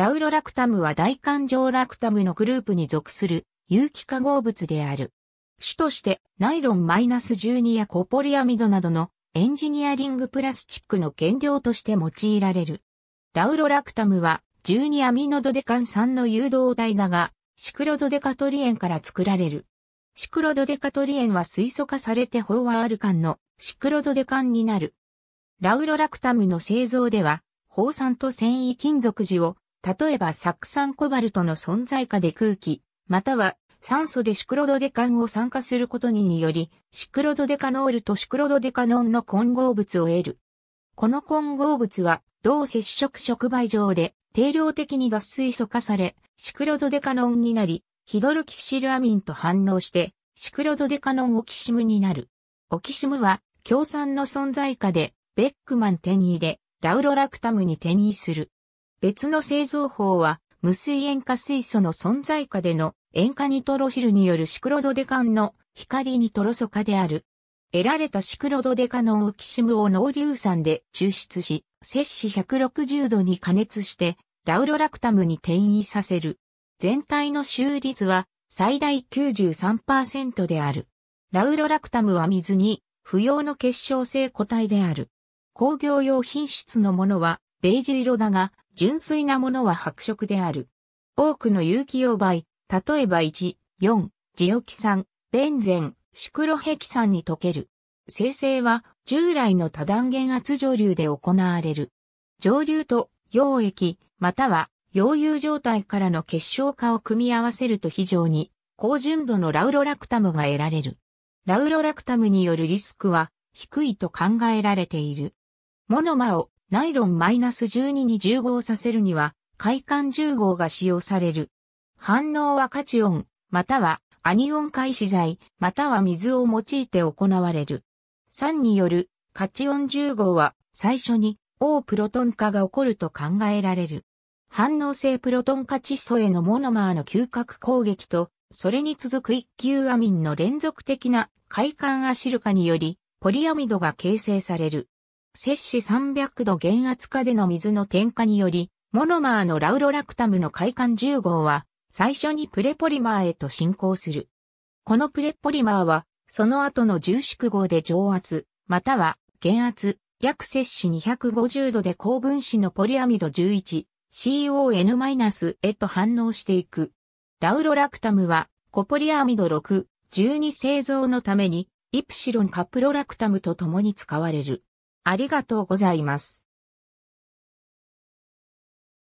ラウロラクタムは大環状ラクタムのグループに属する有機化合物である。主としてナイロンマイナス -12 やコポリアミドなどのエンジニアリングプラスチックの原料として用いられる。ラウロラクタムは12アミノドデカン酸の誘導体だが、シクロドデカトリエンから作られる。シクロドデカトリエンは水素化されて飽ワール間のシクロドデカンになる。ラウロラクタムの製造では、放酸と繊維金属時。を例えば酢酸コバルトの存在下で空気、または酸素でシクロドデカンを酸化することにより、シクロドデカノールとシクロドデカノンの混合物を得る。この混合物は、同接触触媒上で定量的に脱水素化され、シクロドデカノンになり、ヒドロキシルアミンと反応して、シクロドデカノンオキシムになる。オキシムは、強酸の存在下で、ベックマン転移で、ラウロラクタムに転移する。別の製造法は、無水塩化水素の存在下での塩化ニトロシルによるシクロドデカンの光ニトロ素化である。得られたシクロドデカノオキシムを濃硫酸で抽出し、摂氏160度に加熱して、ラウロラクタムに転移させる。全体の収率は最大93%である。ラウロラクタムは水に不要の結晶性固体である。工業用品質のものはベージュ色だが、純粋なものは白色である。多くの有機溶媒、例えば1、4、ジオキ酸、ベンゼン、シクロヘキ酸に溶ける。生成は従来の多段減圧蒸留で行われる。蒸留と溶液、または溶融状態からの結晶化を組み合わせると非常に高純度のラウロラクタムが得られる。ラウロラクタムによるリスクは低いと考えられている。モノマをナイロン -12 に重合させるには、快感重合が使用される。反応はカチオン、またはアニオン開始剤、または水を用いて行われる。酸によるカチオン重合は最初に O プロトン化が起こると考えられる。反応性プロトン化窒素へのモノマーの嗅覚攻撃と、それに続く一級アミンの連続的な快感アシル化により、ポリアミドが形成される。摂氏300度減圧下での水の添加により、モノマーのラウロラクタムの快感10号は、最初にプレポリマーへと進行する。このプレポリマーは、その後の重縮号で上圧、または減圧、約摂氏250度で高分子のポリアミド 11CON- へと反応していく。ラウロラクタムは、コポリアミド6、12製造のために、イプシロンカプロラクタムと共に使われる。ありがとうございます。